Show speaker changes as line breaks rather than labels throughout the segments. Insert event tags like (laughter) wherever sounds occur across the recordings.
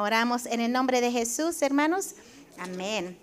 Oramos en el nombre de Jesús, hermanos. Amén.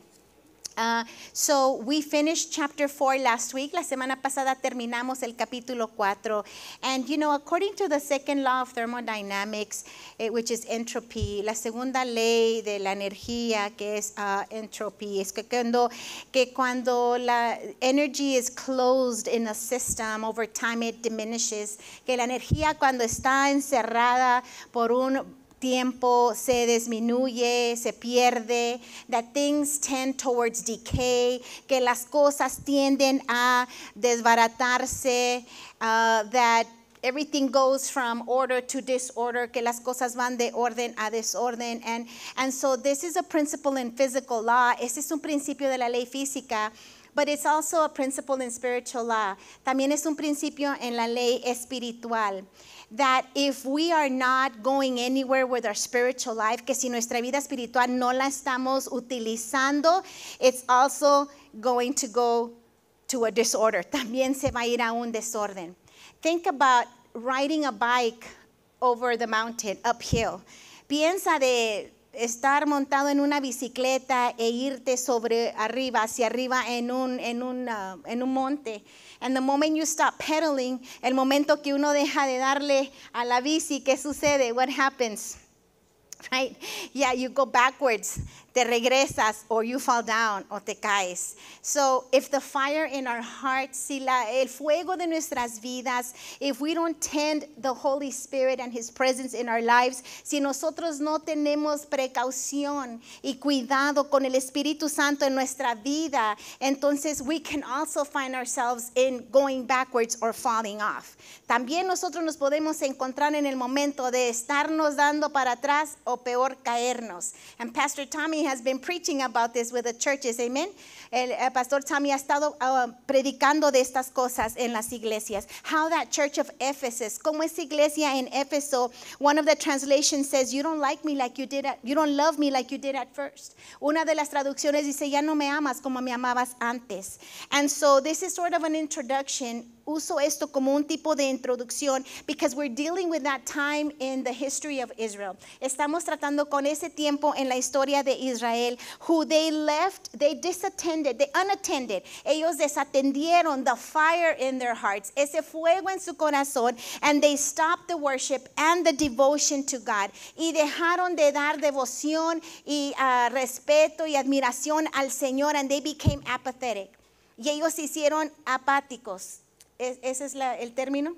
Ah, so we finished chapter 4 last week. La semana pasada terminamos el capítulo 4. And you know, according to the second law of thermodynamics, eh, which is entropy, la segunda ley de la energía que es ah, entropy, es que cuando, que cuando la energy is closed in a system, over time it diminishes. Que la energía cuando está encerrada por un tiempo se disminuye, se pierde, that things tend towards decay, que las cosas tienden a desbaratarse, uh, that everything goes from order to disorder, que las cosas van de orden a desorden. And, and so this is a principle in physical law. Este es un principio de la ley física. But it's also a principle in spiritual law. También es un principio en la ley espiritual. that if we are not going anywhere with our spiritual life, que si nuestra vida espiritual no la estamos utilizando, it's also going to go to a disorder. (laughs) También se va a ir a un desorden. Think about riding a bike over the mountain, uphill. Piensa de estar montado en una bicicleta e irte sobre arriba, hacia arriba en un, en un, uh, en un monte. And the moment you stop pedaling, el momento que uno deja de darle a la bici, ¿qué sucede? What happens? Right? Yeah, you go backwards. te regresas or you fall down o te caes. So if the fire in our hearts, si la, el fuego de nuestras vidas, if we don't tend the Holy Spirit and His presence in our lives, si nosotros no tenemos precaución y cuidado con el Espíritu Santo en nuestra vida, entonces we can also find ourselves in going backwards or falling off. También nosotros nos podemos encontrar en el momento de estarnos dando para atrás o peor caernos. And Pastor Tommy has been preaching about this with the churches. Amen. el, pastor Tommy ha estado um, predicando de estas cosas en las iglesias. How that church of Ephesus, como esa iglesia en Éfeso, one of the translations says, you don't like me like you did at, you don't love me like you did at first. Una de las traducciones dice, ya no me amas como me amabas antes. And so this is sort of an introduction uso esto como un tipo de introducción because we're dealing with that time in the history of Israel. Estamos tratando con ese tiempo en la historia de Israel who they left, they disattended unattended, the unattended. Ellos desatendieron the fire in their hearts, ese fuego en su corazón, and they stopped the worship and the devotion to God. Y dejaron de dar devoción y ah, respeto y admiración al Señor, and they became apathetic. Y ellos se hicieron apáticos. E, ¿Ese es el término?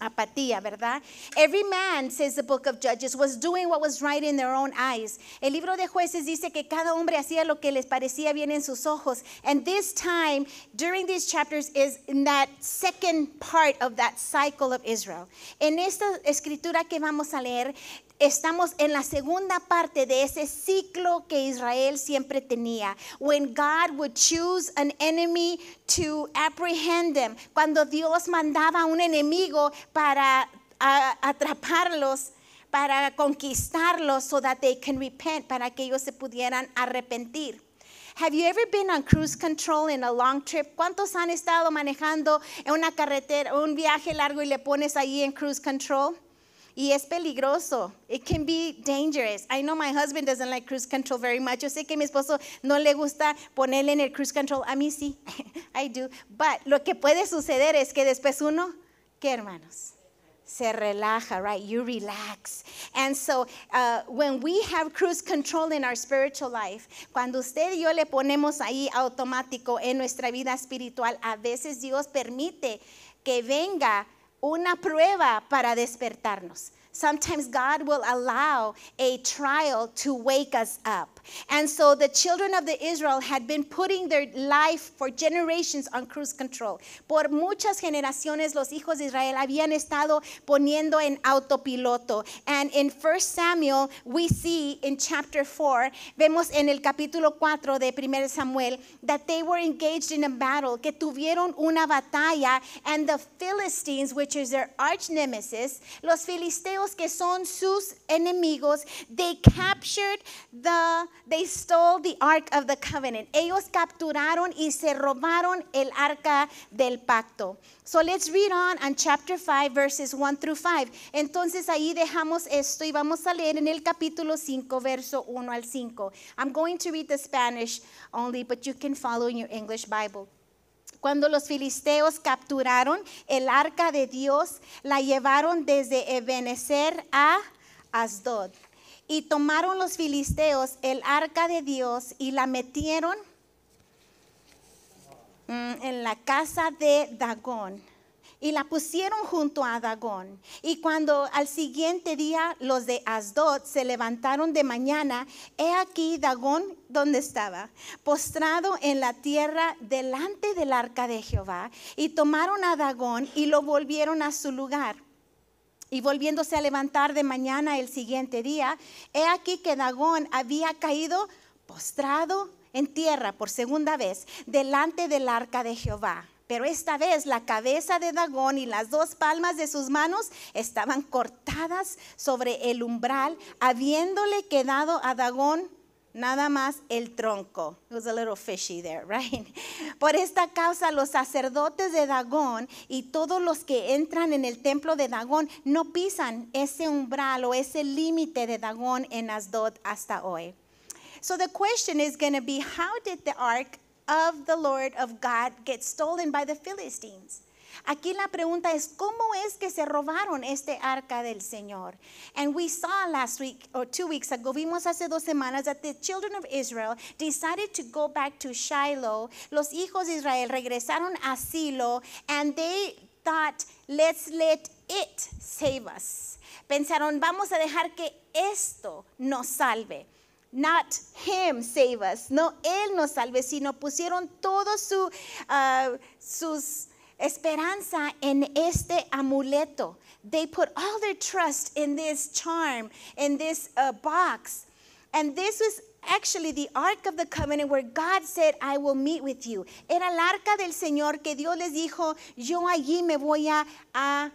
Apatía, ¿verdad? Every man, says the book of Judges, was doing what was right in their own eyes. El libro de jueces dice que cada hombre hacía lo que les parecía bien en sus ojos. And this time, during these chapters, is in that second part of that cycle of Israel. En esta escritura que vamos a leer, estamos en la segunda parte de ese ciclo que Israel siempre tenía. When God would choose an enemy to apprehend them. Cuando Dios mandaba a un enemigo para atraparlos, para conquistarlos, so that they can repent, para que ellos se pudieran arrepentir. Have you ever been on cruise control in a long trip? ¿Cuántos han estado manejando en una carretera, un viaje largo y le pones ahí en cruise control? Y es peligroso. It can be dangerous. I know my husband doesn't like cruise control very much. Yo sé que mi esposo no le gusta ponerle en el cruise control. A mí sí. (laughs) I do. But lo que puede suceder es que después uno ¿Qué, hermanos? Se relaja, right? You relax. And so uh, when we have cruise control in our spiritual life, cuando usted y yo le ponemos ahí automático en nuestra vida espiritual, a veces Dios permite que venga una prueba para despertarnos. Sometimes God will allow a trial to wake us up. And so the children of the Israel had been putting their life for generations on cruise control. Por muchas generaciones los hijos de Israel habían estado poniendo en autopiloto. And in 1 Samuel we see in chapter 4, vemos en el capítulo 4 de 1 Samuel that they were engaged in a battle, que tuvieron una batalla and the Philistines which is their arch nemesis, los filisteos que son sus enemigos, they captured the They stole the Ark of the Covenant. Ellos capturaron y se robaron el arca del pacto. So let's read on on chapter 5 verses 1 through 5. Entonces ahí dejamos esto y vamos a leer en el capítulo 5 verso 1 al 5. I'm going to read the Spanish only, but you can follow in your English Bible. Cuando los filisteos capturaron el arca de Dios, la llevaron desde Ebenezer a Asdod. Y tomaron los filisteos el arca de Dios y la metieron mm, en la casa de Dagón y la pusieron junto a Dagón. Y cuando al siguiente día los de Asdod se levantaron de mañana, he aquí Dagón donde estaba, postrado en la tierra delante del arca de Jehová, y tomaron a Dagón y lo volvieron a su lugar y volviéndose a levantar de mañana el siguiente día, he aquí que Dagón había caído postrado en tierra por segunda vez delante del arca de Jehová. Pero esta vez la cabeza de Dagón y las dos palmas de sus manos estaban cortadas sobre el umbral, habiéndole quedado a Dagón nada más el tronco. It was a little fishy there, (laughs) right? Por esta causa los sacerdotes de Dagón y todos los que entran en el templo de Dagón no pisan ese umbral o ese límite de Dagón en Asdod hasta hoy. So the question is going to be how did the ark of the Lord of God get stolen by the Philistines? Aquí la pregunta es, ¿cómo es que se robaron este arca del Señor? And we saw last week, or two weeks ago, vimos hace dos semanas that the children of Israel decided to go back to Shiloh. Los hijos de Israel regresaron a Silo and they thought, let's let it save us. Pensaron, vamos a dejar que esto nos salve. Not him save us, no él nos salve, sino pusieron todo su, uh, sus esperanza en este amuleto. They put all their trust in this charm, in this uh, box. And this was actually the Ark of the Covenant where God said, I will meet with you. Era el arca del Señor que Dios les dijo, yo allí me voy a, a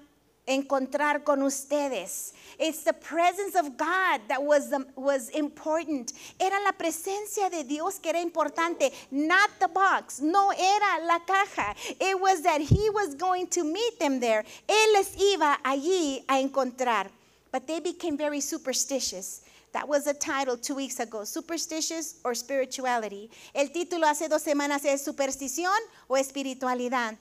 encontrar con ustedes. It's the presence of God that was, the, um, was important. Era la presencia de Dios que era importante, not the box. No era la caja. It was that he was going to meet them there. Él les iba allí a encontrar. But they became very superstitious. That was the title two weeks ago, Superstitious or Spirituality. El título hace dos semanas es Superstición o Espiritualidad.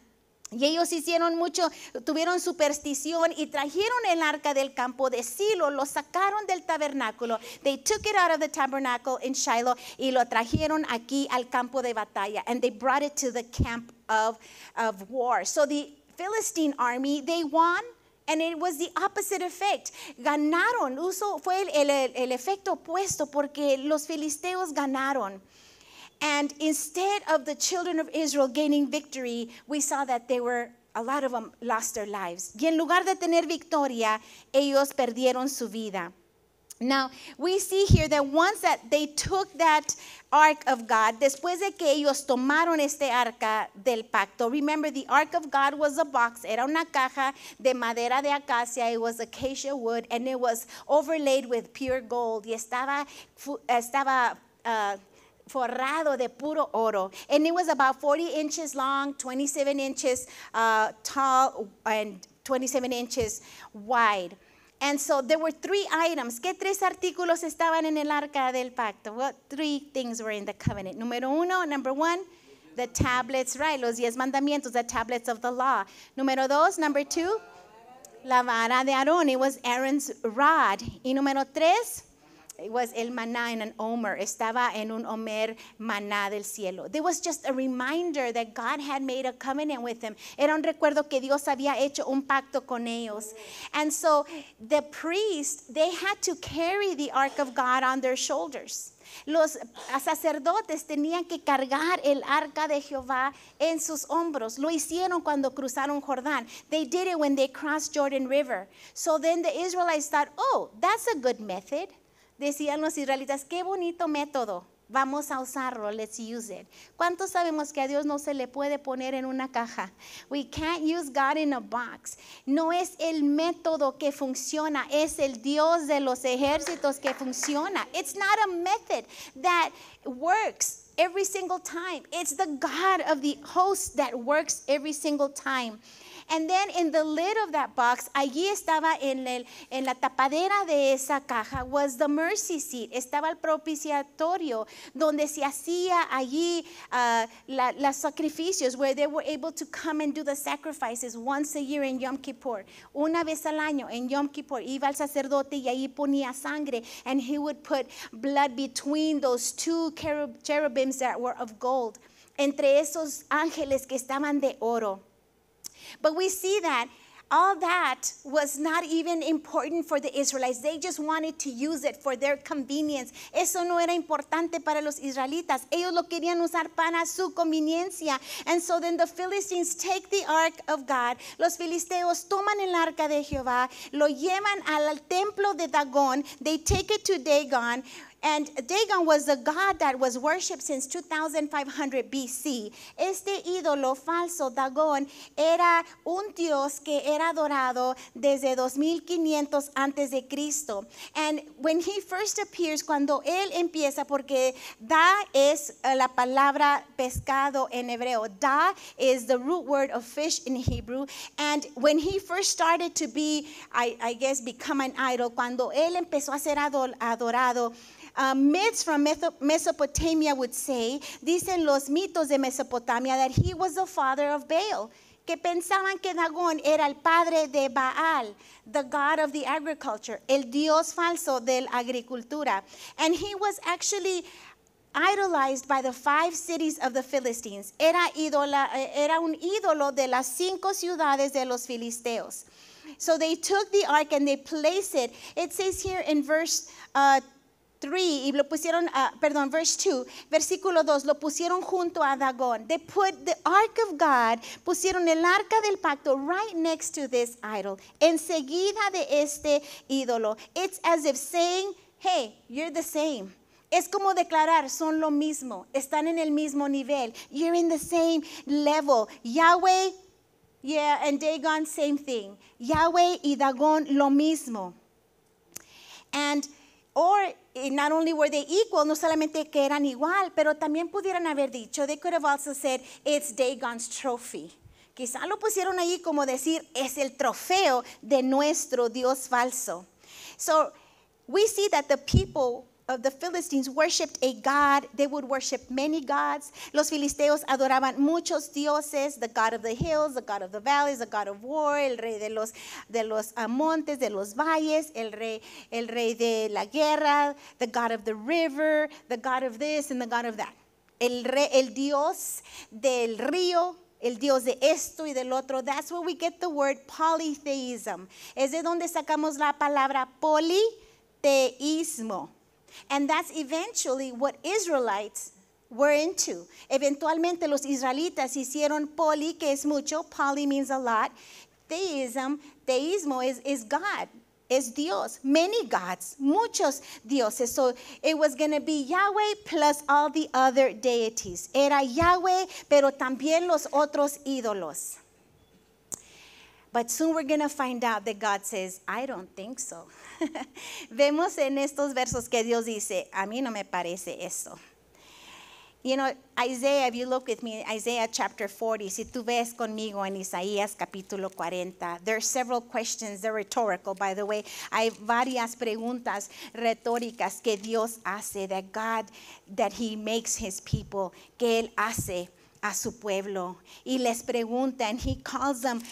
Y ellos hicieron mucho, tuvieron superstición y trajeron el arca del campo de Silo, lo sacaron del tabernáculo. They took it out of the tabernacle in Shiloh y lo trajeron aquí al campo de batalla. And they brought it to the camp of, of war. So the Philistine army, they won. And it was the opposite effect. Ganaron, fue el, el, el efecto opuesto porque los filisteos ganaron. And instead of the children of Israel gaining victory, we saw that they were a lot of them lost their lives. Y en lugar de tener victoria, ellos perdieron su vida. Now, we see here that once that they took that ark of God, después de que ellos tomaron este arca del pacto, remember the ark of God was a box, era una caja de madera de acacia, it was acacia wood, and it was overlaid with pure gold, y estaba, estaba uh, forrado de puro oro. And it was about 40 inches long, 27 inches uh, tall, and 27 inches wide. And so there were three items. ¿Qué tres artículos estaban en el arca del pacto? What three things were in the covenant? Número uno, number one, the tablets, right? Los diez mandamientos, the tablets of the law. Número dos, number two, la vara de Aarón. It was Aaron's rod. Y número tres, it was el maná in an omer. Estaba en un omer maná del cielo. There was just a reminder that God had made a covenant with them. Era un recuerdo que Dios había hecho un pacto con ellos. And so the priests, they had to carry the ark of God on their shoulders. Los sacerdotes tenían que cargar el arca de Jehová en sus hombros. Lo hicieron cuando cruzaron Jordán. They did it when they crossed Jordan River. So then the Israelites thought, oh, that's a good method. decían los israelitas, qué bonito método, vamos a usarlo, let's use it. ¿Cuántos sabemos que a Dios no se le puede poner en una caja? We can't use God in a box. No es el método que funciona, es el Dios de los ejércitos que funciona. It's not a method that works every single time. It's the God of the host that works every single time. And then in the lid of that box, allí estaba en, la tapadera de esa caja, was the mercy seat, estaba el propiciatorio, donde se hacía allí uh, las los sacrificios, where they were able to come and do the sacrifices once a year in Yom Kippur. Una vez al año en Yom Kippur iba el sacerdote y allí ponía sangre, and he would put blood between those two cherubims that were of gold, entre esos ángeles que estaban de oro. But we see that all that was not even important for the Israelites. They just wanted to use it for their convenience. Eso no era importante para los israelitas. Ellos lo querían usar para su conveniencia. And so then the Philistines take the ark of God. Los filisteos toman el arca de Jehová, lo llevan al templo de Dagón. They take it to Dagon. And Dagon was the god that was worshipped since 2500 BC. Este ídolo falso, Dagon, era un dios que era adorado desde 2500 antes de Cristo. And when he first appears, cuando él empieza, porque da es eh, la palabra pescado en hebreo. Da is the root word of fish in Hebrew. And when he first started to be, I, I guess, become an idol, cuando él empezó a ser adorado, uh, myths from Mesopotamia would say, dicen los mitos de Mesopotamia, that he was the father of Baal. Que pensaban que Dagón era el padre de Baal, the god of the agriculture, el dios falso de la agricultura. And he was actually idolized by the five cities of the Philistines. Era, idola, eh, era un ídolo de las cinco ciudades de los filisteos. So they took the ark and they placed it. It says here in verse uh, 3 y lo pusieron, perdón, verse 2, versículo 2, lo pusieron junto a Dagón. They put the ark of God, pusieron el arca del pacto right next to this idol, enseguida de este ídolo. It's as if saying, hey, you're the same. Es como declarar, son lo mismo, están en el mismo nivel. You're in the same level. Yahweh, yeah, and Dagon, same thing. Yahweh y Dagón, lo mismo. And Or not only were they equal, no solamente que eran igual, pero también pudieran haber dicho, they could have also said, it's Dagon's trophy. Quizá lo pusieron ahí como decir, es el trofeo de nuestro Dios falso. So we see that the people Of the Philistines worshipped a god. They would worship many gods. Los filisteos adoraban muchos dioses, the god of the hills, the god of the valleys, the god of war, el rey de los, de los ah, montes, de los valles, el rey, el rey de la guerra, the god of the river, the god of this and the god of that. El, rey, el dios del río, el Dios de esto y del otro. That's where we get the word polytheism. Es de donde sacamos la palabra politeísmo. And that's eventually what Israelites were into. Eventualmente los israelitas hicieron poli, que es mucho, poly means a lot. Theism, theismo is, is God, is Dios, many gods, muchos dioses. So it was going to be Yahweh plus all the other deities. Era Yahweh, pero también los otros ídolos. But soon we're going to find out that God says, I don't think so. (laughs) Vemos en estos versos que Dios dice, a mí no me parece eso. You know, Isaiah, if you look with me, Isaiah chapter 40, si tú ves conmigo en Isaías capítulo 40, there are several questions, they're rhetorical, by the way. Hay varias preguntas retóricas que Dios hace, that God, that he makes his people, que él hace. a su pueblo y les pregunta, and he calls them,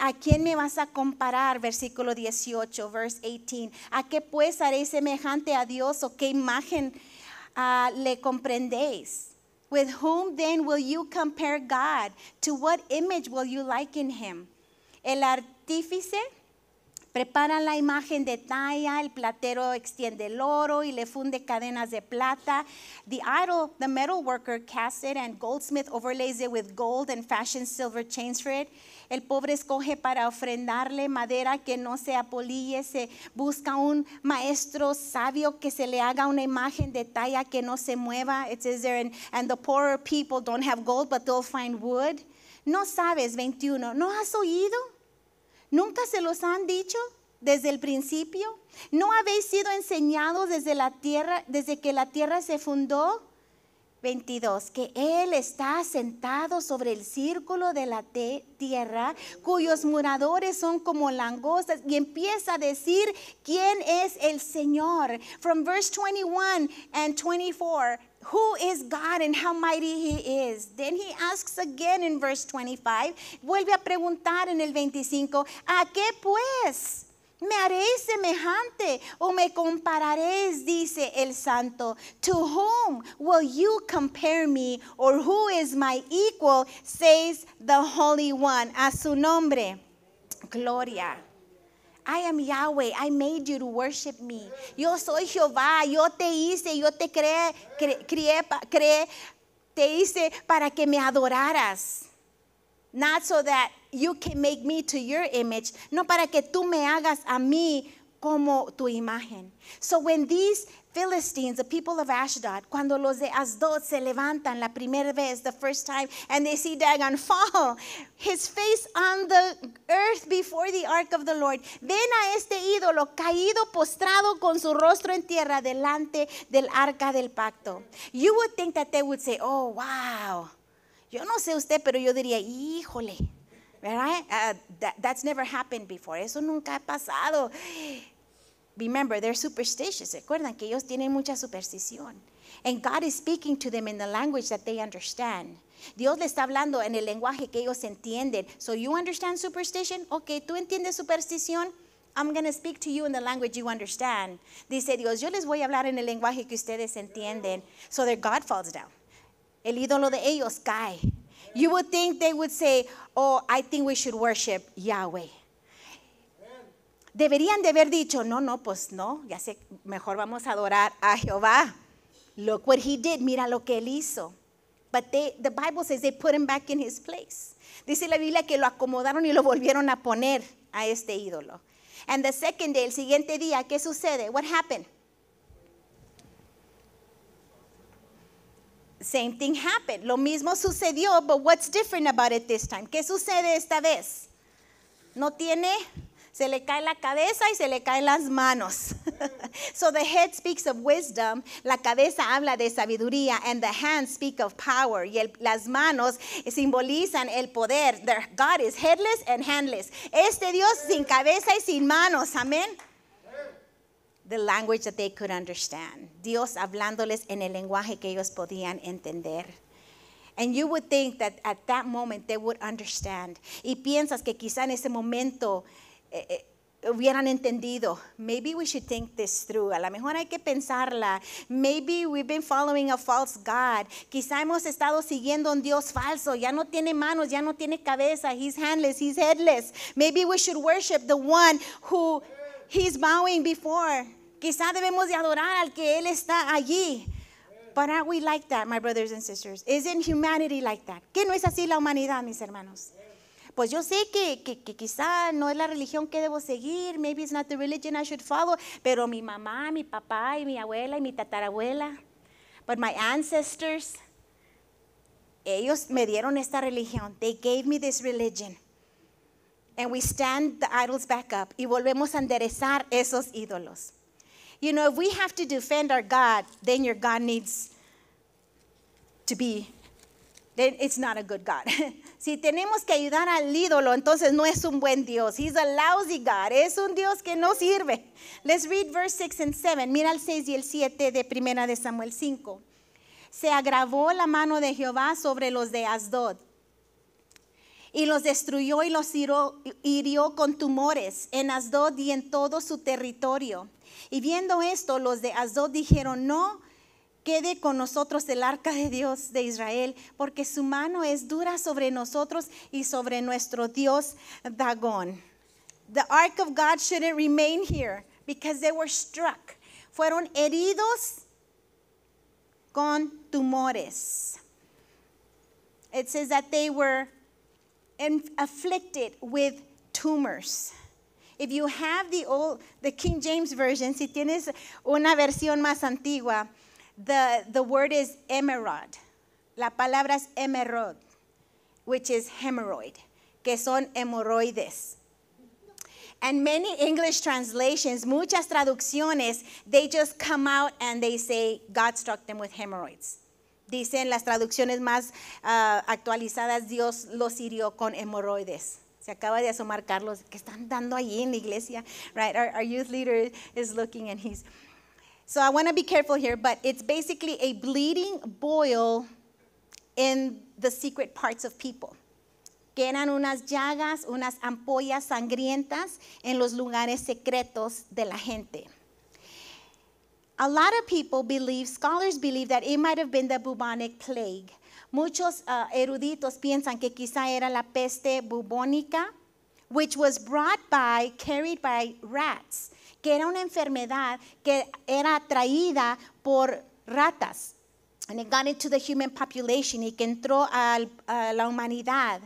¿a quién me vas a comparar? Versículo 18, verse 18. ¿A qué pues haré semejante a Dios o qué imagen ah, le comprendéis? With whom then will you compare God? To what image will you liken him? El artífice Prepara la imagen de talla, el platero extiende el oro y le funde cadenas de plata. The idol, the metal worker casts it and goldsmith overlays it with gold and fashions silver chains for it. El pobre escoge para ofrendarle madera que no se apolille, se busca un maestro sabio que se le haga una imagen de talla que no se mueva. It there, and, and the poorer people don't have gold, but they'll find wood. No sabes, 21, ¿no has oído? ¿Nunca se los han dicho desde el principio? ¿No habéis sido enseñados desde la tierra, desde que la tierra se fundó? 22, que Él está sentado sobre el círculo de la tierra, cuyos moradores son como langostas, y empieza a decir quién es el Señor. From verse 21 and 24, who is God and how mighty He is. Then He asks again in verse 25, vuelve a preguntar en el 25, ¿a qué pues? Me haréis semejante o me compararéis, dice el santo. To whom will you compare me or who is my equal, says the Holy One. A su nombre, gloria. I am Yahweh, I made you to worship me. Yo soy Jehová, yo te hice, yo te creé, cre, crié, creé, te hice para que me adoraras. Not so that you can make me to your image, no para que tú me hagas a mí como tu imagen. So when these Philistines, the people of Ashdod, cuando los de Asdod se levantan la primera vez, the first time, and they see Dagon fall, his face on the earth before the ark of the Lord. Ven a este ídolo caído, postrado con su rostro en tierra delante del arca del pacto. You would think that they would say, oh, wow. Yo no sé usted, pero yo diría, híjole, ¿verdad? Ah, that's never happened before. Eso nunca ha pasado remember, they're superstitious. Recuerdan que ellos tienen mucha superstición. And God is speaking to them in the language that they understand. Dios le está hablando en el lenguaje que ellos entienden. So you understand superstition? Okay, ¿tú entiendes superstición? I'm going to speak to you in the language you understand. Dice Dios, yo les voy a hablar en el lenguaje que ustedes entienden. So their God falls down. El ídolo de ellos cae. You would think they would say, oh, I think we should worship Yahweh deberían de haber dicho, no, no, pues no, ya sé, mejor vamos a adorar a Jehová. Look what he did, mira lo que él hizo. But the Bible says they put him back in his place. Dice la Biblia que lo acomodaron y lo volvieron a poner a este ídolo. And the second day, el siguiente día, ¿qué sucede? What happened? Same thing happened. Lo mismo sucedió, but what's different about it this time? ¿Qué sucede esta vez? No tiene se le cae la cabeza y se le caen las manos. (laughs) so the head speaks of wisdom, la cabeza habla de sabiduría, and the hands speak of power. Y las manos simbolizan el poder. Their God is headless and handless. Este Dios sin cabeza y sin manos. Amén. The language that they could understand. Dios hablándoles en el lenguaje que ellos podían entender. And you would think that at that moment they would understand. Y piensas que quizá en ese momento eh, eh, hubieran entendido. Maybe we should think this through. A lo mejor hay que pensarla. Maybe we've been following a false God. Quizá hemos estado siguiendo un Dios falso. Ya no tiene manos, ya no tiene cabeza. He's handless, he's headless. Maybe we should worship the one who he's bowing before. Quizá debemos de adorar al que él está allí. But aren't we like that, my brothers and sisters? Isn't humanity like that? ¿Qué no es así la humanidad, mis hermanos? pues yo sé que, que, quizá no es la religión que debo seguir, maybe it's not the religion I should follow, pero mi mamá, mi papá y mi abuela y mi tatarabuela, but my ancestors, ellos me dieron esta religión, they gave me this religion. And we stand the idols back up y volvemos a enderezar esos ídolos. You know, if we have to defend our God, then your God needs to be it's not a good God. (laughs) si tenemos que ayudar al ídolo, entonces no es un buen Dios. He's a lousy God. Es un Dios que no sirve. Let's read verse 6 and 7. Mira el 6 y el 7 de primera de Samuel 5. Se agravó la mano de Jehová sobre los de Asdod y los destruyó y los hirió, con tumores en Asdod y en todo su territorio. Y viendo esto, los de Asdod dijeron, no quede con nosotros el arca de Dios de Israel, porque su mano es dura sobre nosotros y sobre nuestro Dios Dagón. The ark of God shouldn't remain here because they were struck. Fueron heridos con tumores. It says that they were afflicted with tumors. If you have the old, the King James version, si tienes una versión más antigua, The, the word is emerod. La palabra es emerod, which is hemorrhoid, que son hemorroides. And many English translations, muchas traducciones, they just come out and they say God struck them with hemorrhoids. Dicen las traducciones más uh, actualizadas, Dios los hirió con hemorroides. Se acaba de asomar Carlos, que están dando allí en la iglesia, right? Our, our youth leader is looking and he's, so I want to be careful here, but it's basically a bleeding boil in the secret parts of people. Que eran unas llagas, unas ampollas sangrientas en los lugares secretos de la gente. A lot of people believe, scholars believe, that it might have been the bubonic plague. Muchos uh, eruditos piensan que quizá era la peste bubónica, which was brought by, carried by rats. que era una enfermedad que era atraída por ratas. And it got into the human population y que entró a la humanidad.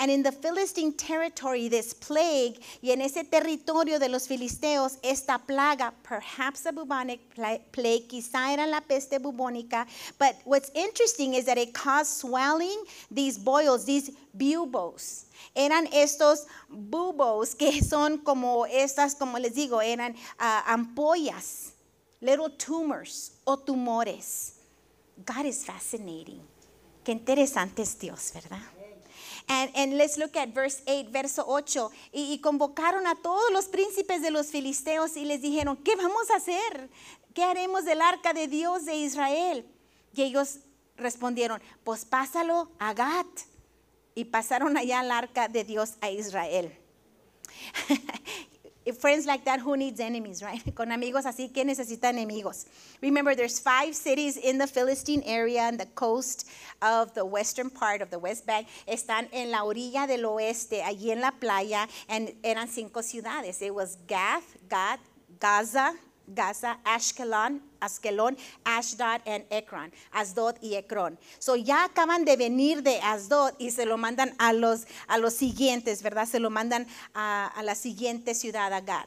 And in the Philistine territory, this plague, y en ese territorio de los filisteos, esta plaga, perhaps a bubonic plague, quizá era la peste bubónica. But what's interesting is that it caused swelling, these boils, these buboes. Eran estos bubos que son como estas, como les digo, eran ah, ampollas, little tumors o tumores. God is fascinating. Qué interesante es Dios, ¿verdad? And, let's look at verse 8, verso 8. Y, convocaron a todos los príncipes de los filisteos y les dijeron, ¿qué vamos a hacer? ¿Qué haremos del arca de Dios de Israel? Y ellos respondieron, pues pásalo a Gat. Y pasaron allá el arca de Dios a Israel. (laughs) Eh, friends like that, who needs enemies, right? (laughs) Con amigos así que necesitan enemigos. Remember, there's five cities in the Philistine area and the coast of the western part of the West Bank. Están en la orilla del oeste, allí en la playa, and eran cinco ciudades. It was Gath, gath Gaza, Gaza, Ashkelon, Askelon, Ashdod and Ekron, Asdod y Ekron. So ya acaban de venir de Asdod y se lo mandan a los, a los siguientes, ¿verdad? Se lo mandan a, la siguiente ciudad, a Gad.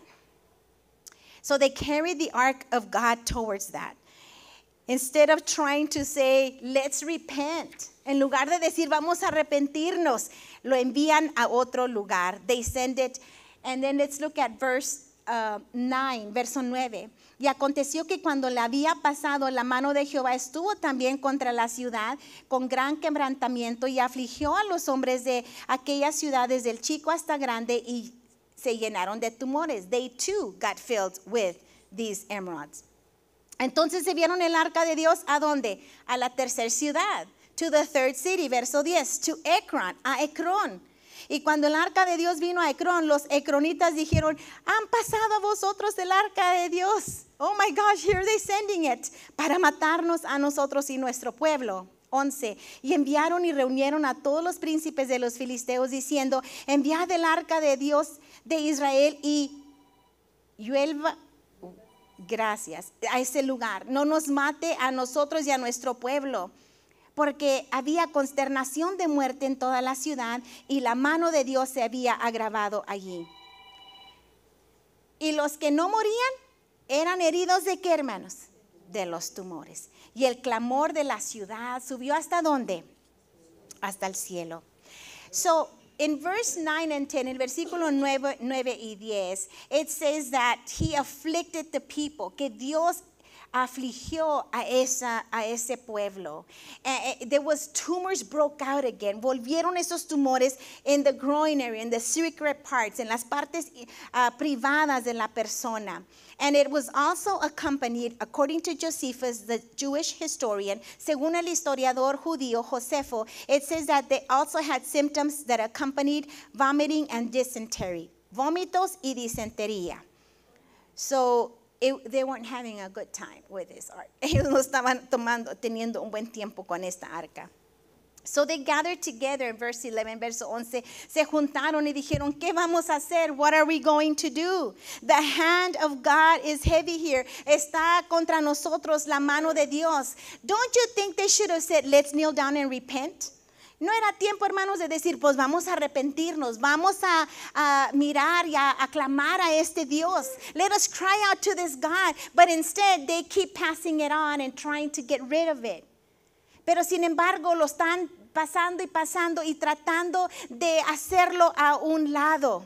So they carry the ark of God towards that. Instead of trying to say, let's repent, en lugar de decir, vamos a arrepentirnos, lo envían a otro lugar. They send it. And then let's look at verse 9, ah, verso 9. Y aconteció que cuando la había pasado, la mano de Jehová estuvo también contra la ciudad con gran quebrantamiento y afligió a los hombres de aquellas ciudades, del chico hasta grande, y se llenaron de tumores. They too got filled with these emeralds. Entonces se vieron el arca de Dios a dónde? A la tercera ciudad, to the third city, verso 10, to Ekron, a Ekron y cuando el arca de Dios vino a Ecrón, los ecronitas dijeron, han pasado a vosotros el arca de Dios. Oh my gosh, here they sending it para matarnos a nosotros y nuestro pueblo. 11. Y enviaron y reunieron a todos los príncipes de los filisteos diciendo, enviad el arca de Dios de Israel y llueva, gracias, a ese lugar. No nos mate a nosotros y a nuestro pueblo porque había consternación de muerte en toda la ciudad y la mano de Dios se había agravado allí. Y los que no morían eran heridos de qué, hermanos? De los tumores. Y el clamor de la ciudad subió hasta dónde? Hasta el cielo. So, in verse 9 and 10, en versículo 9, 9 y 10, it says that he afflicted the people, que Dios afligió a, esa, a ese pueblo. Uh, there was tumors broke out again. Volvieron esos tumores en the groin area, in the secret parts, en las partes uh, privadas de la persona. And it was also accompanied, according to Josephus, the Jewish historian, según el historiador judío Josefo, it says that they also had symptoms that accompanied vomiting and dysentery. Vómitos y disentería. So Eh, they weren't having a good time with this ark. (laughs) Ellos no estaban tomando, teniendo un buen tiempo con esta arca. So they gathered together in verse 11, verse 11. Se juntaron y dijeron, ¿qué vamos a hacer? What are we going to do? The hand of God is heavy here. Está contra nosotros la mano de Dios. Don't you think they should have said, let's kneel down and repent? No era tiempo, hermanos, de decir, pues vamos a arrepentirnos, vamos a, mirar y a, aclamar a este Dios. Let us cry out to this God. But instead, they keep passing it on and trying to get rid of it. Pero sin embargo, lo están pasando y pasando y tratando de hacerlo a un lado.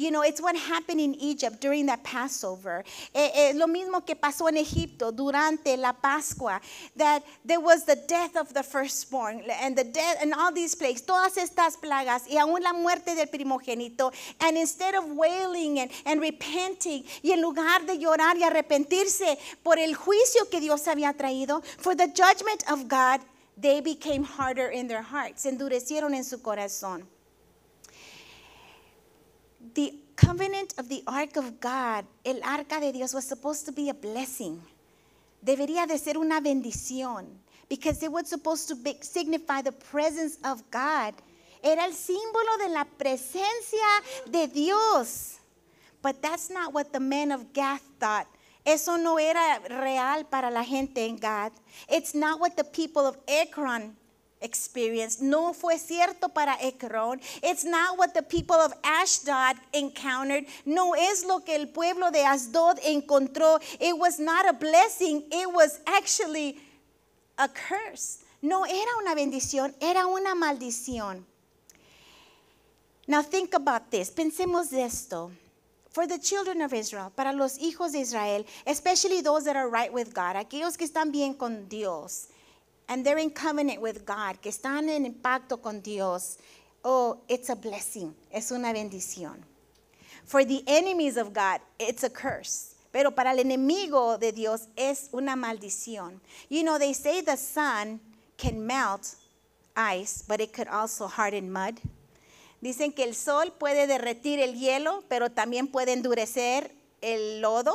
You know, it's what happened in Egypt during that Passover. Eh, eh, lo mismo que pasó en Egipto durante la Pascua. That there was the death of the firstborn and the death and all these plagues. Todas estas plagas y aún la muerte del primogénito. And instead of wailing and, repenting y en lugar de llorar y arrepentirse por el juicio que Dios había traído, for the judgment of God, they became harder in their hearts, endurecieron en su corazón. the covenant of the ark of God, el arca de Dios was supposed to be a blessing. Debería de ser una bendición because it was supposed to be, signify the presence of God. Era el símbolo de la presencia de Dios. But that's not what the men of Gath thought. Eso no era real para la gente en Gath. It's not what the people of Ekron experienced. No fue cierto para Ecrón. It's not what the people of Ashdod encountered. No es lo que el pueblo de Asdod encontró. It was not a blessing. It was actually a curse. No era una bendición, era una maldición. Now think about this. Pensemos de esto. For the children of Israel, para los hijos de Israel, especially those that are right with God, aquellos que están bien con Dios and they're in covenant with God, que están en pacto con Dios, oh, it's a blessing, es una bendición. For the enemies of God, it's a curse. Pero para el enemigo de Dios es una maldición. You know, they say the sun can melt ice, but it could also harden mud. Dicen que el sol puede derretir el hielo, pero también puede endurecer el lodo.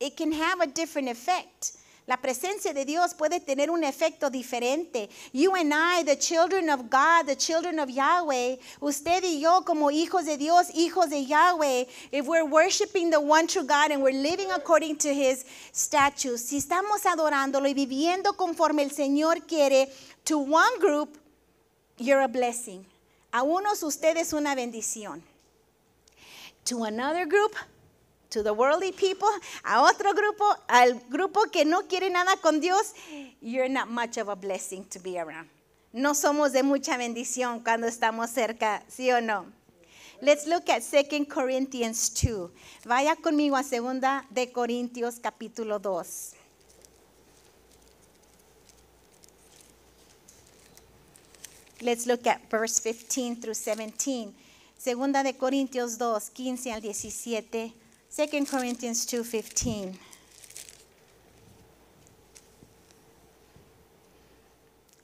It can have a different effect. La presencia de Dios puede tener un efecto diferente. You and I, the children of God, the children of Yahweh, usted y yo como hijos de Dios, hijos de Yahweh, if we're worshiping the one true God and we're living according to his statutes, si estamos adorándolo y viviendo conforme el Señor quiere, to one group, you're a blessing. A unos ustedes una bendición. To another group, to the worldly people, a otro grupo, al grupo que no quiere nada con Dios, you're not much of a blessing to be around. No somos de mucha bendición cuando estamos cerca, ¿sí o no? Let's look at 2 Corinthians 2. Vaya conmigo a 2 de Corintios capítulo 2. Let's look at verse 15 through 17. Segunda de Corintios 2, 15 al 17. 2 Corinthians 2.15.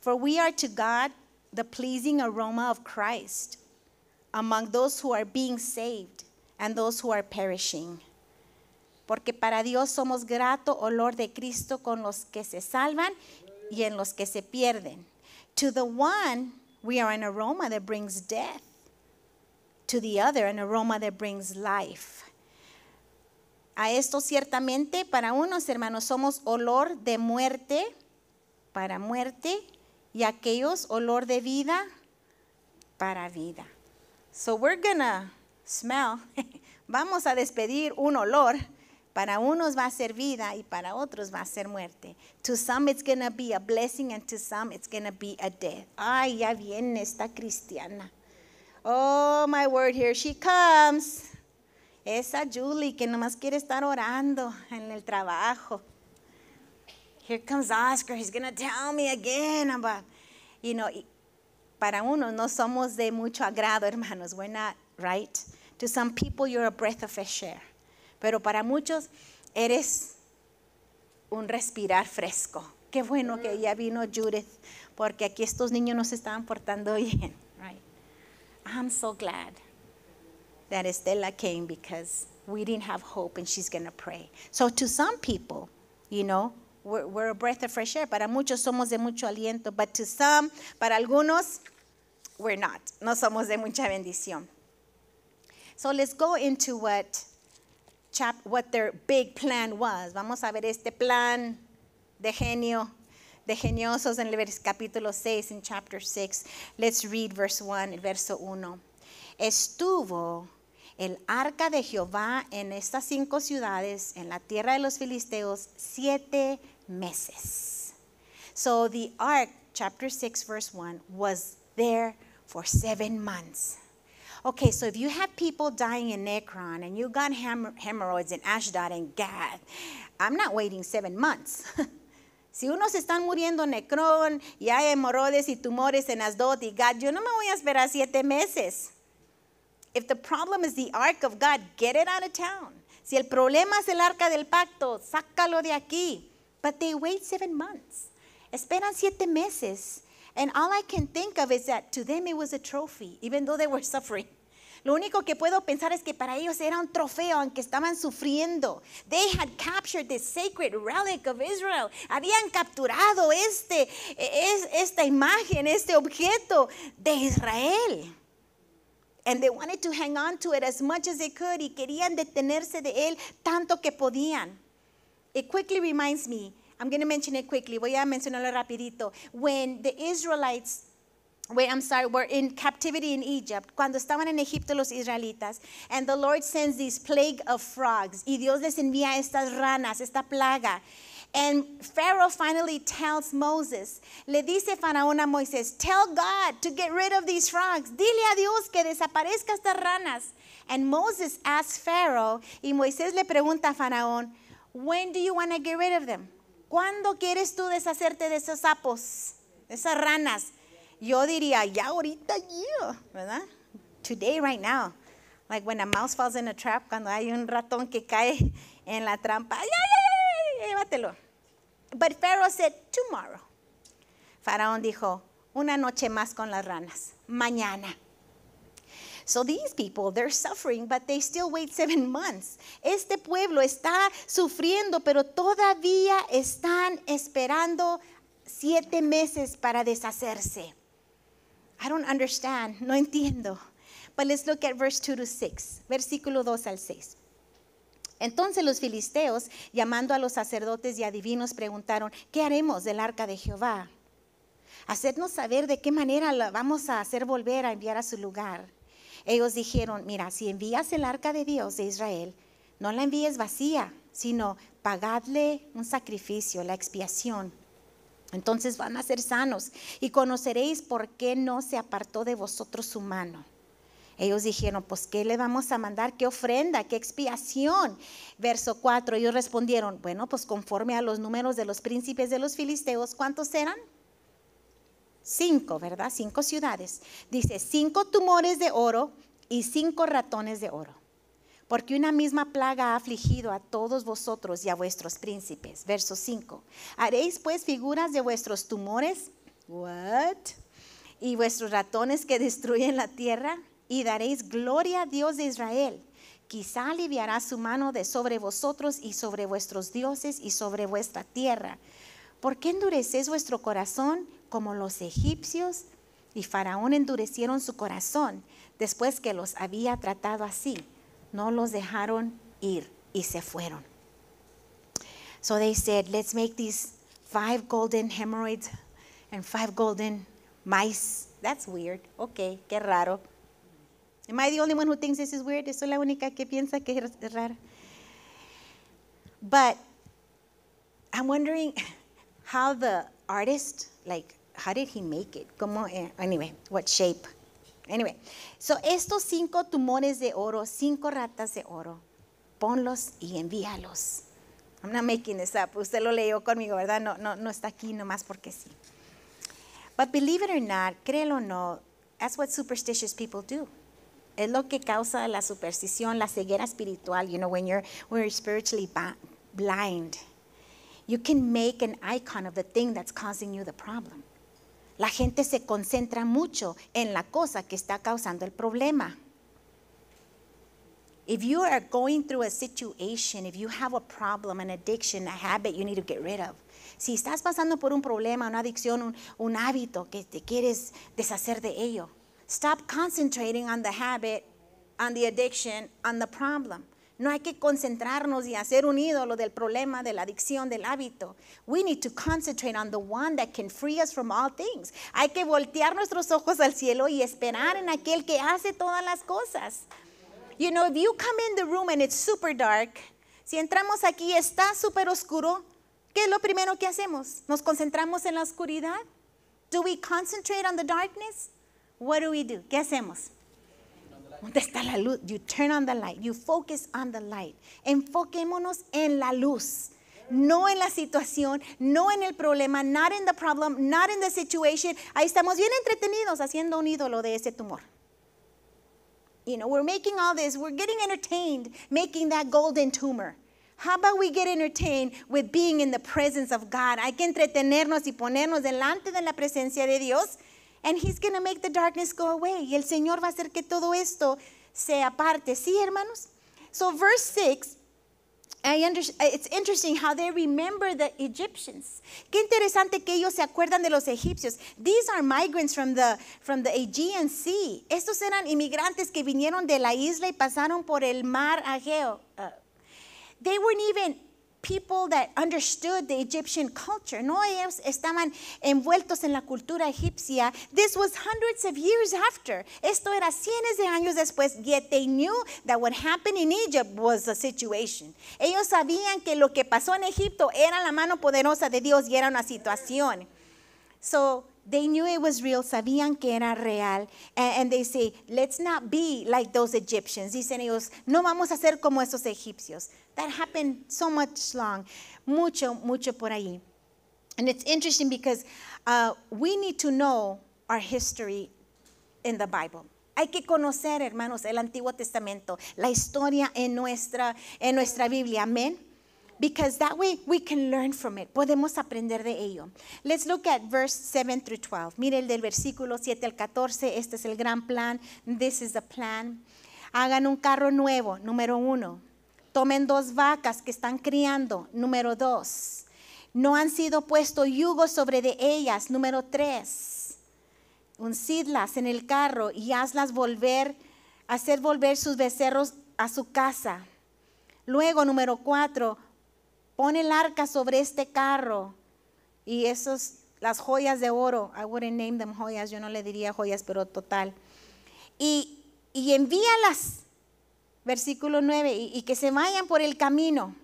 For we are to God the pleasing aroma of Christ among those who are being saved and those who are perishing. Porque para Dios somos grato olor de Cristo con los que se salvan y en los que se pierden. To the one, we are an aroma that brings death. To the other, an aroma that brings life. A esto ciertamente para unos hermanos somos olor de muerte para muerte y aquellos olor de vida para vida. So we're gonna smell. (laughs) Vamos a despedir un olor. Para unos va a ser vida y para otros va a ser muerte. To some it's gonna be a blessing and to some it's gonna be a death. Ay, ya viene esta cristiana. Oh my word, here she comes. Esa Julie que más quiere estar orando en el trabajo. Here comes Oscar, he's gonna tell me again about, you know, para uno no somos de mucho agrado, hermanos. We're not, right? To some people you're a breath of fresh air. Pero para muchos eres un respirar fresco. Qué bueno que ya vino Judith, porque aquí estos niños no se estaban portando (laughs) bien. Right. I'm so glad. that Estela came because we didn't have hope and she's going to pray. So to some people, you know, we're, we're, a breath of fresh air. Para muchos somos de mucho aliento, but to some, para algunos, we're not. No somos de mucha bendición. So let's go into what chap, what their big plan was. Vamos a ver este plan de genio, de geniosos en el capítulo 6, in chapter 6. Let's read verse 1, el verso 1. Estuvo el arca de Jehová en estas cinco ciudades, en la tierra de los filisteos, siete meses. So the ark, chapter 6, verse 1, was there for seven months. Okay, so if you have people dying in Necron and you got hemorrhoids in Ashdod and Gath, I'm not waiting seven months. (laughs) Si unos están muriendo en Necron, y hay hemorroides y tumores en Ashdod y Gath, yo no me voy a esperar siete meses. If the problem is the ark of God, get it out of town. Si el problema es el arca del pacto, sácalo de aquí. But they wait seven months. Esperan siete meses. And all I can think of is that to them it was a trophy, even though they were (laughs) suffering. Lo único que puedo pensar es que para ellos era un trofeo, aunque estaban sufriendo. They had captured the sacred relic of Israel. Habían capturado este, es, esta imagen, este objeto de Israel. And they wanted to hang on to it as much as they could y querían detenerse de él tanto que podían. It quickly reminds me, I'm going to mention it quickly, voy a mencionarlo rapidito. When the Israelites Wait, I'm sorry, were in captivity in Egypt. Cuando estaban en Egipto los israelitas, and the Lord sends this plague of frogs. Y Dios les envía estas ranas, esta plaga. And Pharaoh finally tells Moses, le dice Faraón a Moisés, tell God to get rid of these frogs. Dile a Dios que desaparezca estas ranas. And Moses asks Pharaoh, y Moisés le pregunta a Faraón, when do you want to get rid of them? ¿Cuándo quieres tú deshacerte de esos sapos, de esas ranas? Yo diría, ya ahorita, ya, ¿verdad? Today, right now. Like when a mouse falls in a trap, cuando hay un ratón que cae en la trampa, ¡ay, ay, ay llévatelo. But Pharaoh said, tomorrow. Faraón dijo, una noche más con las ranas, mañana. So these people, they're suffering, but they still wait seven months. Este pueblo está sufriendo, pero todavía están esperando siete meses para deshacerse. I don't understand, no entiendo. But let's look at verse 2 to 6, versículo 2 al 6. Entonces los filisteos, llamando a los sacerdotes y adivinos, preguntaron, ¿qué haremos del arca de Jehová? Hacednos saber de qué manera la vamos a hacer volver a enviar a su lugar. Ellos dijeron, mira, si envías el arca de Dios de Israel, no la envíes vacía, sino pagadle un sacrificio, la expiación. Entonces van a ser sanos y conoceréis por qué no se apartó de vosotros su mano. Ellos dijeron, pues ¿qué le vamos a mandar? ¿Qué ofrenda? ¿Qué expiación? Verso 4, ellos respondieron, bueno, pues conforme a los números de los príncipes de los filisteos, ¿cuántos eran? Cinco, ¿verdad? Cinco ciudades. Dice, cinco tumores de oro y cinco ratones de oro. Porque una misma plaga ha afligido a todos vosotros y a vuestros príncipes. Verso 5. Haréis pues figuras de vuestros tumores. What? Y vuestros ratones que destruyen la tierra y daréis gloria a Dios de Israel. Quizá aliviará su mano de sobre vosotros y sobre vuestros dioses y sobre vuestra tierra. ¿Por qué endurecéis vuestro corazón como los egipcios? Y Faraón endurecieron su corazón después que los había tratado así. No los dejaron ir y se fueron. So they said, let's make these five golden hemorrhoids and five golden mice. That's weird. Okay, qué raro. Am I the only one who thinks this is weird? es la única que piensa que es rara. But I'm wondering (laughs) how the artist, like, how did he make it? Eh, anyway, what shape? Anyway, so estos cinco tumores de oro, cinco ratas de oro, ponlos y envíalos. I'm not making this up. Usted lo leyó conmigo, ¿verdad? No, no, no está aquí nomás porque sí. But believe it or not, créelo o no, that's what superstitious people do. Es lo que causa la superstición, la ceguera espiritual. You know, when you're, when you're spiritually blind, you can make an icon of the thing that's causing you the problem. La gente se concentra mucho en la cosa que está causando el problema. If you are going through a situation, if you have a problem, an addiction, a habit you need to get rid of, si estás pasando por un problema, una adicción, un hábito que te quieres deshacer de ello, Stop concentrating on the habit, on the addiction, on the problem. No hay que concentrarnos y hacer un ídolo del problema de la adicción, del hábito. We need to concentrate on the one that can free us from all things. Hay que voltear nuestros ojos al cielo y esperar en aquel que hace todas las cosas. You know, if you come in the room and it's super dark, si entramos aquí está super oscuro, ¿qué es lo primero que hacemos? ¿Nos concentramos en la oscuridad? Do we concentrate on the darkness? What do we do? ¿Qué hacemos? ¿Dónde está la luz? You turn on the light. You focus on the light. Enfoquémonos en la luz. No en la situación, no en el problema, not in the problem, not in the situation. Ahí estamos bien entretenidos haciendo un ídolo de ese tumor. You know, we're making all this, we're getting entertained making that golden tumor. How about we get entertained with being in the presence of God? Hay que entretenernos y ponernos delante de la presencia de Dios and he's going to make the darkness go away. Y el Señor va a hacer que todo esto se aparte. ¿Sí, hermanos? So verse 6 it's interesting how they remember the Egyptians. Qué interesante que ellos se acuerdan de los egipcios. These are migrants from the, from the Aegean Sea. Estos eran inmigrantes que vinieron de la isla y pasaron por el mar Ageo. Uh, they weren't even people that understood the Egyptian culture. No ellos estaban envueltos en la cultura egipcia. This was hundreds of years after. Esto era cientos de años después. Yet they knew that what happened in Egypt was a situation. Ellos sabían que lo que pasó en Egipto era la mano poderosa de Dios y era una situación. So they knew it was real, sabían que era real. And, they say, let's not be like those Egyptians. Dicen ellos, no vamos a ser como esos egipcios. That happened so much long, mucho, mucho por ahí. And it's interesting because uh, we need to know our history in the Bible. Hay que conocer, hermanos, el Antiguo Testamento, la historia en nuestra, en nuestra Biblia. Amén. Because that way we can learn from it. Podemos aprender de ello. Let's look at verse 7 through 12. Mire el del versículo 7 al 14. Este es el gran plan. This is the plan. Hagan un carro nuevo, número uno Tomen dos vacas que están criando, número dos. No han sido puesto yugo sobre de ellas, número tres. Uncidlas en el carro y hazlas volver, hacer volver sus becerros a su casa. Luego, número cuatro, pon el arca sobre este carro y esas, las joyas de oro, I wouldn't name them joyas, yo no le diría joyas, pero total. Y, y envíalas versículo 9, y, y que se vayan por el camino.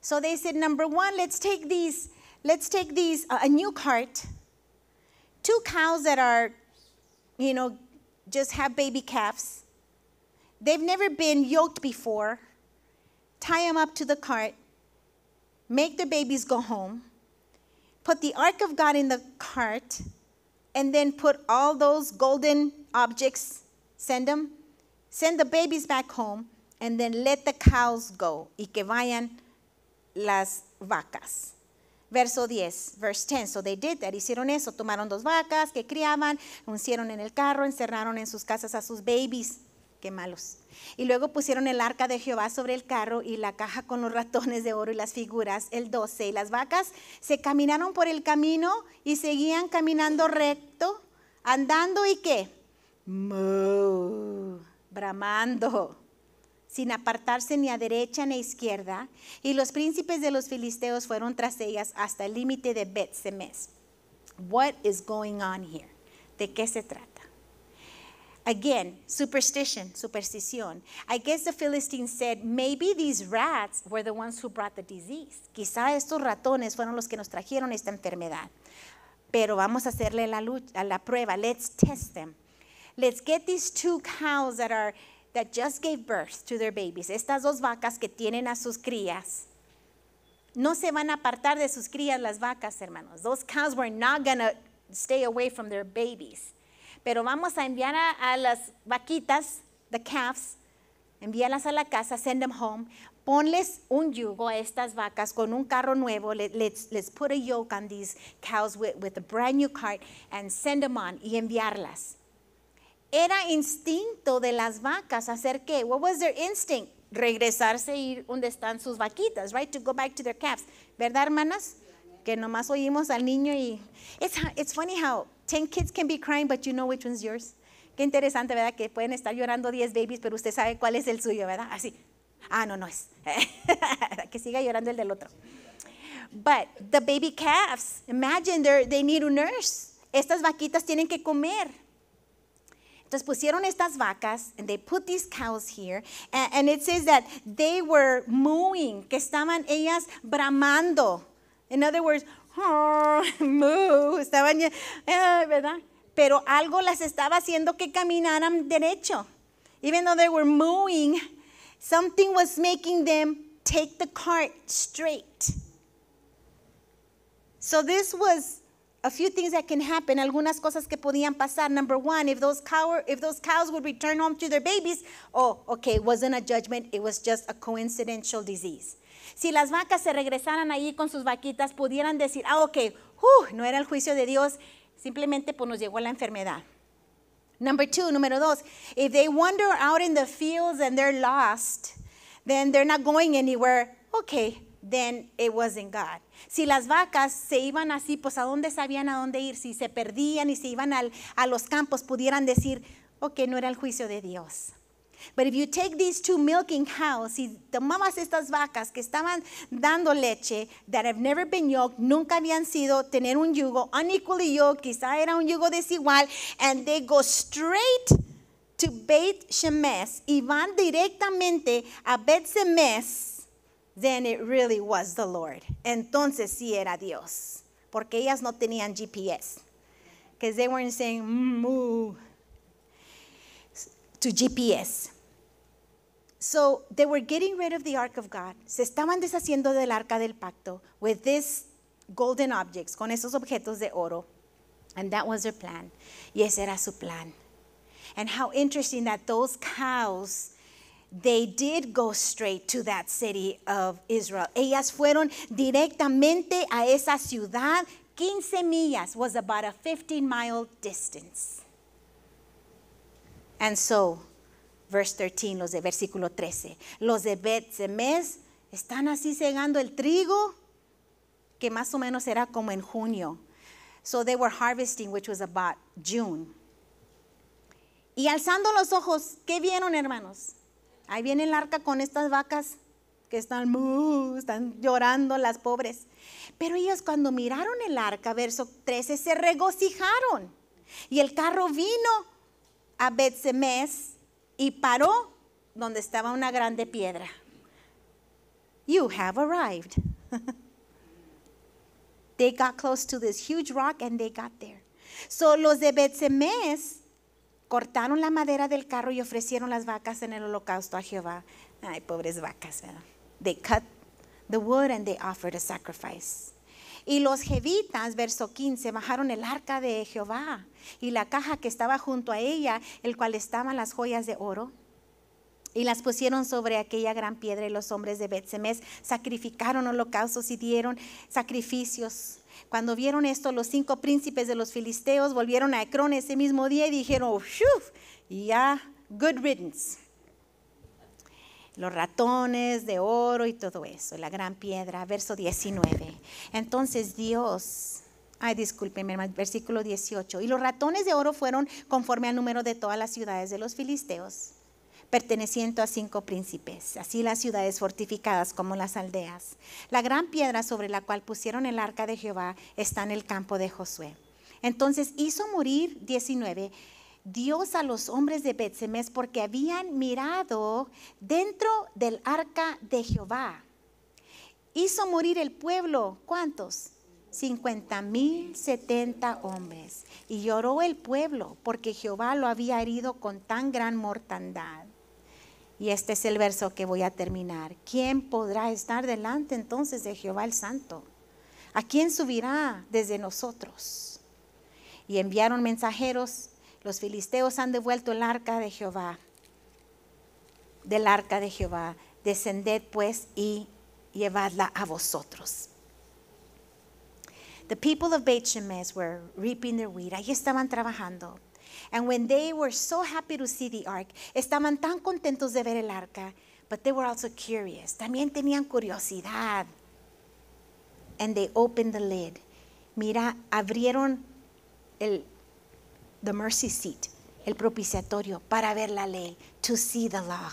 So they said, number one, let's take these, let's take these, uh, a new cart, two cows that are, you know, just have baby calves. They've never been yoked before. Tie them up to the cart, make the babies go home, put the ark of God in the cart, and then put all those golden objects, send them Send the babies back home and then let the cows go. Y que vayan las vacas. Verso 10, verse 10. So they did that. Hicieron eso. Tomaron dos vacas que criaban, uncieron en el carro, encerraron en sus casas a sus babies. Qué malos. Y luego pusieron el arca de Jehová sobre el carro y la caja con los ratones de oro y las figuras, el 12. Y las vacas se caminaron por el camino y seguían caminando recto, andando y qué? bramando, sin apartarse ni a derecha ni a izquierda, y los príncipes de los filisteos fueron tras ellas hasta el límite de bet -Semes. What is going on here? ¿De qué se trata? Again, superstition, superstición. I guess the Philistines said, maybe these rats were the ones who brought the disease. Quizá estos ratones fueron los que nos trajeron esta enfermedad. Pero vamos a hacerle la prueba. Let's test them let's get these two cows that are that just gave birth to their babies. Estas dos vacas que tienen a sus crías. No se van a apartar de sus crías las vacas, hermanos. Those cows were not going to stay away from their babies. Pero vamos a enviar a, las vaquitas, the calves, envíalas a la casa, send them home. Ponles un yugo a estas vacas con un carro nuevo. let's, put a yoke on these cows with, with a brand new cart and send them on y enviarlas. Era instinto de las vacas hacer qué? What was their instinct? Regresarse y e ir donde están sus vaquitas, right? To go back to their calves. ¿Verdad, hermanas? Que nomás oímos al niño y it's, it's funny how 10 kids can be crying but you know which one's yours. Qué interesante, ¿verdad? Que pueden estar llorando 10 babies, pero usted sabe cuál es el suyo, ¿verdad? Así. Ah, no, no es. (laughs) que siga llorando el del otro. But the baby calves, imagine they need a nurse. Estas vaquitas tienen que comer. Entonces pusieron estas vacas, and they put these cows here, and, and it says that they were mooing, que estaban ellas bramando. In other words, ah, moo, estaban, eh, ¿verdad? Pero algo las estaba haciendo que caminaran derecho. Even though they were mooing, something was making them take the cart straight. So this was a few things that can happen, algunas cosas que podían pasar. Number one, if those cow, if those cows would return home to their babies, oh, okay, it wasn't a judgment, it was just a coincidental disease. Si las vacas se regresaran ahí con sus vaquitas, pudieran decir, ah, ok, uh, no era el juicio de Dios, simplemente pues nos llegó la enfermedad. Number two, número dos, if they wander out in the fields and they're lost, then they're not going anywhere. Okay, then it wasn't God. Si las vacas se iban así, pues a dónde sabían a dónde ir. Si se perdían y se iban a los campos, pudieran decir, ok, no era el juicio de Dios. But if you take these two milking cows, si tomabas estas vacas que estaban dando leche, that have never been yoked, nunca habían sido tener un yugo, unequally yoked, quizá era un yugo desigual, and they go straight to Beit Shemesh y van directamente a Beit Shemesh, then it really was the Lord. Entonces sí era Dios, porque ellas no tenían GPS, because they weren't saying moo mm, to GPS. So they were getting rid of the ark of God. Se estaban deshaciendo del arca del pacto with these golden objects, con esos objetos de oro. And that was their plan. Y ese era su plan. And how interesting that those cows They did go straight to that city of Israel. Ellas fueron directamente a esa ciudad. 15 millas was about a 15 mile distance. And so, verse 13, los de versículo 13, los de Betzemes están así segando el trigo, que más o menos era como en junio. So they were harvesting, which was about June. Y alzando los ojos, ¿qué vieron, hermanos? Ahí viene el arca con estas vacas que están, uh, están llorando las pobres. Pero ellos cuando miraron el arca, verso 13, se regocijaron. Y el carro vino a Betsemes y paró donde estaba una grande piedra. You have arrived. (laughs) they got close to this huge rock and they got there. So los de Betsemes cortaron la madera del carro y ofrecieron las vacas en el holocausto a Jehová. Ay, pobres vacas. They cut the wood and they offered a sacrifice. Y los jevitas, verso 15, bajaron el arca de Jehová y la caja que estaba junto a ella, el cual estaban las joyas de oro. Y las pusieron sobre aquella gran piedra y los hombres de Betsemes sacrificaron holocaustos y dieron sacrificios cuando vieron esto, los cinco príncipes de los filisteos volvieron a Ecrón ese mismo día y dijeron, y ya, good riddance. Los ratones de oro y todo eso, la gran piedra, verso 19. Entonces Dios Ay, disculpen, versículo 18. Y los ratones de oro fueron conforme al número de todas las ciudades de los filisteos perteneciendo a cinco príncipes, así las ciudades fortificadas como las aldeas. La gran piedra sobre la cual pusieron el arca de Jehová está en el campo de Josué. Entonces hizo morir 19 Dios a los hombres de Betsemes porque habían mirado dentro del arca de Jehová. Hizo morir el pueblo, ¿cuántos? 50 mil 70 hombres. Y lloró el pueblo porque Jehová lo había herido con tan gran mortandad. Y este es el verso que voy a terminar. ¿Quién podrá estar delante entonces de Jehová el Santo? ¿A quién subirá desde nosotros? Y enviaron mensajeros, los filisteos han devuelto el arca de Jehová, del arca de Jehová. Descended pues y llevadla a vosotros. The people of Beit were reaping their wheat. Ahí estaban trabajando. And when they were so happy to see the ark, estaban tan contentos de ver el arca, but they were also curious. También tenían curiosidad. And they opened the lid. Mira, abrieron el the mercy seat, el propiciatorio para ver la ley, to see the law.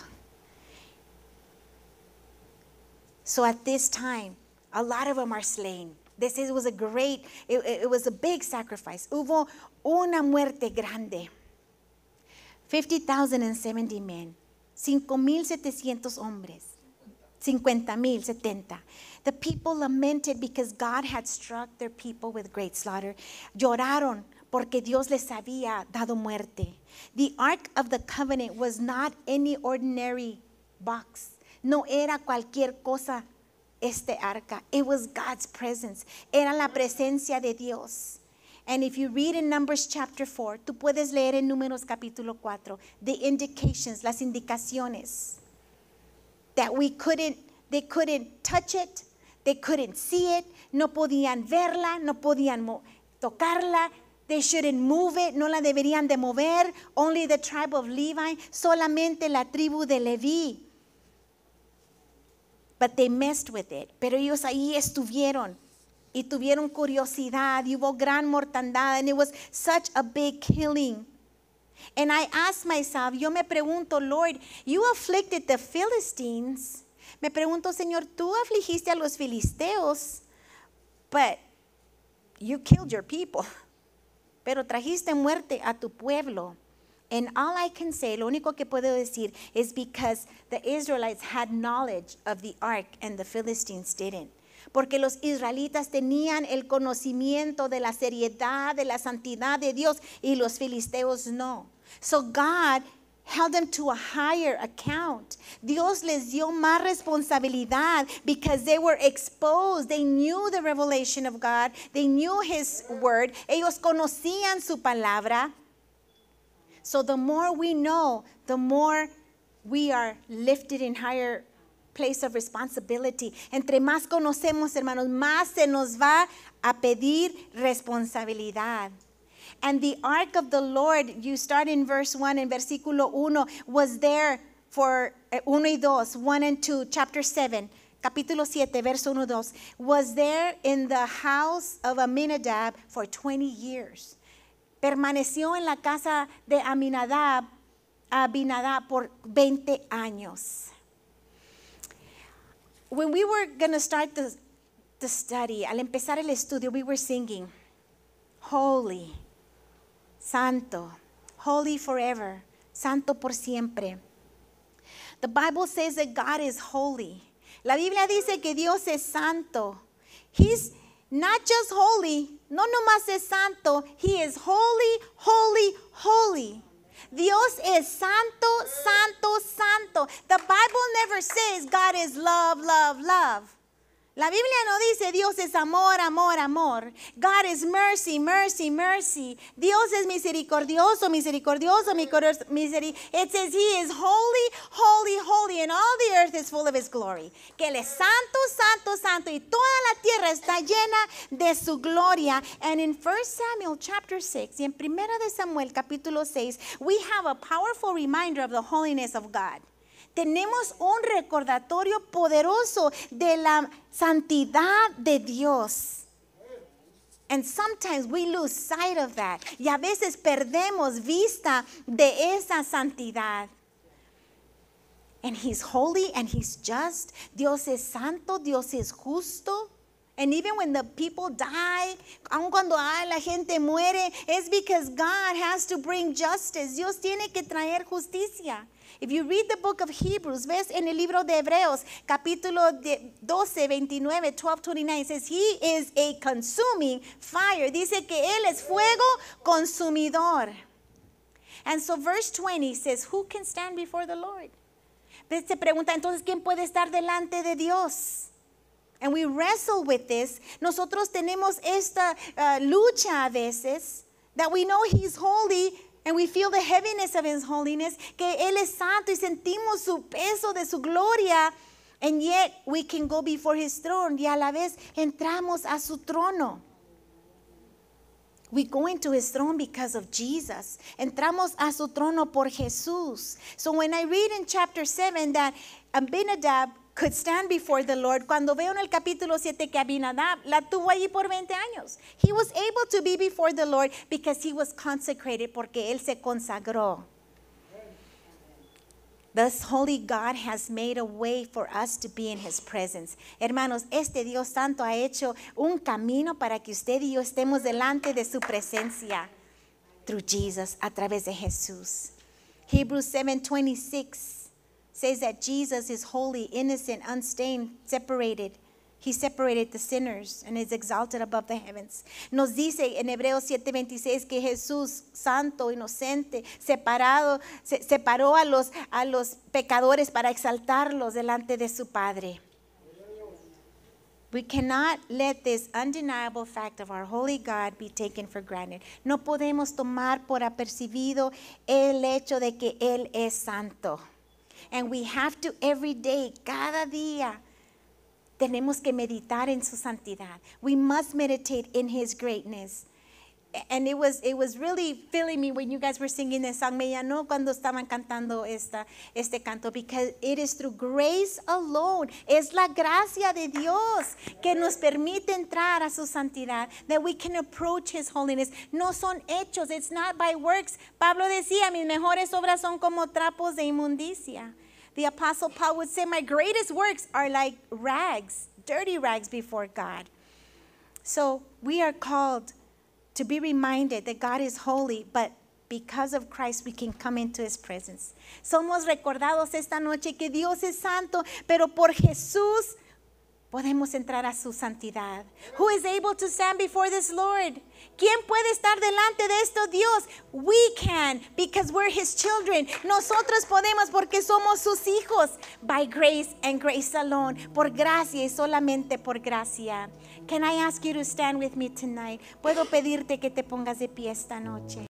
So at this time, a lot of them are slain. They say it was a great, it, was a big sacrifice. Hubo una muerte grande. 50,070 men, 5,700 hombres, 50,070. The people lamented because God had struck their people with great slaughter. Lloraron porque Dios les había dado muerte. The Ark of the Covenant was not any ordinary box. No era cualquier cosa este arca. It was God's presence. Era la presencia de Dios. And if you read in Numbers chapter 4, tú puedes leer en Números capítulo 4, the indications, las indicaciones that we couldn't they couldn't touch it, they couldn't see it, no podían verla, no podían tocarla, they shouldn't move it, no la deberían de mover, only the tribe of Levi, solamente la tribu de Levi But they messed with it. Pero ellos ahí estuvieron y tuvieron curiosidad y hubo gran mortandad and it was such a big killing. And I asked myself, yo me pregunto, Lord, you afflicted the Philistines. Me pregunto, Señor, tú afligiste a los filisteos, but you killed your people. (laughs) Pero trajiste muerte a tu pueblo. And all I can say, lo único que puedo decir, is because the Israelites had knowledge of the ark and the Philistines didn't. Porque los israelitas tenían el conocimiento de la seriedad, de la santidad de Dios y los filisteos no. So God held them to a higher account. Dios les dio más responsabilidad because they were exposed. They knew the revelation of God. They knew his word. Ellos conocían su palabra. So the more we know, the more we are lifted in higher place of responsibility. Entre más conocemos, hermanos, más se nos va a pedir responsabilidad. And the ark of the Lord, you start in verse 1, in versículo 1, was there for eh, 1 y 2, 1 and 2, chapter 7, capítulo 7, verso 1, 2, was there in the house of Aminadab for 20 years. Permaneció en la casa de Aminadab, Abinadab por 20 años. When we were going to start the, study, al empezar el estudio, we were singing, Holy, Santo, Holy forever, Santo por siempre. The Bible says that God is holy. La Biblia dice que Dios es santo. He's not just holy, no nomás es santo, he is holy, holy, holy. Dios es santo, santo, santo. The Bible never says God is love, love, love. La Biblia no dice Dios es amor, amor, amor. God is mercy, mercy, mercy. Dios es misericordioso, misericordioso, misericordioso. It says He is holy, holy, holy, and all the earth is full of His glory. Que Él es santo, santo, santo, y toda la tierra está llena de su gloria. And in 1 Samuel chapter 6, y en 1 Samuel capítulo 6, we have a powerful reminder of the holiness of God tenemos un recordatorio poderoso de la santidad de Dios. And sometimes we lose sight of that. Y a veces perdemos vista de esa santidad. And he's holy and he's just. Dios es santo, Dios es justo. And even when the people die, cuando ah, la gente muere, es because God has to bring justice. Dios tiene que traer justicia. If you read the book of Hebrews, ves en el libro de Hebreos, capítulo 12, 29, 12, 29, says, He is a consuming fire. Dice que Él es fuego consumidor. And so verse 20 says, Who can stand before the Lord? Se pregunta, entonces, ¿quién puede estar delante de Dios? And we wrestle with this. Nosotros tenemos esta uh, lucha a veces that we know He's holy, and we feel the heaviness of His holiness, que Él es santo y sentimos su peso de su gloria. And yet we can go before His throne y a la vez entramos a su trono. We go into his throne because of Jesus. Entramos a su trono por Jesús. So when I read in chapter 7 that Abinadab could stand before the Lord. Cuando veo en el capítulo 7 que Abinadab la tuvo allí por 20 años. He was able to be before the Lord because he was consecrated, porque él se consagró. Thus, holy God has made a way for us to be in his presence. Hermanos, este Dios santo ha hecho un camino para que usted y yo estemos delante de su presencia. Through Jesus, a través de Jesús. Hebrews 7:26 says that Jesus is holy, innocent, unstained, separated. He separated the sinners and is exalted above the heavens. Nos dice en Hebreos 7:26 que Jesús, santo, inocente, separado, separó a los pecadores para exaltarlos delante de su Padre. We cannot let this undeniable fact of our holy God be taken for granted. No podemos tomar por apercibido el hecho de que Él es santo. And we have to every day, cada día, tenemos que meditar en su santidad. We must meditate in his greatness and it was it was really filling me when you guys were singing the song. Me llenó cuando estaban cantando esta este canto because it is through grace alone. Es la gracia de Dios que nos permite entrar a su santidad that we can approach His holiness. No son hechos. It's not by works. Pablo decía, mis mejores obras son como trapos de inmundicia. The apostle Paul would say, my greatest works are like rags, dirty rags before God. So we are called to be reminded that God is holy, but because of Christ we can come into his presence. Somos recordados esta noche que Dios es santo, pero por Jesús podemos entrar a su santidad. Who is able to stand before this Lord? ¿Quién puede estar delante de esto Dios? We can because we're his children. Nosotros podemos porque somos sus hijos. By grace and grace alone. Por gracia y solamente por gracia. Can I ask you to stand with me tonight? Puedo pedirte que te pongas de pie esta noche.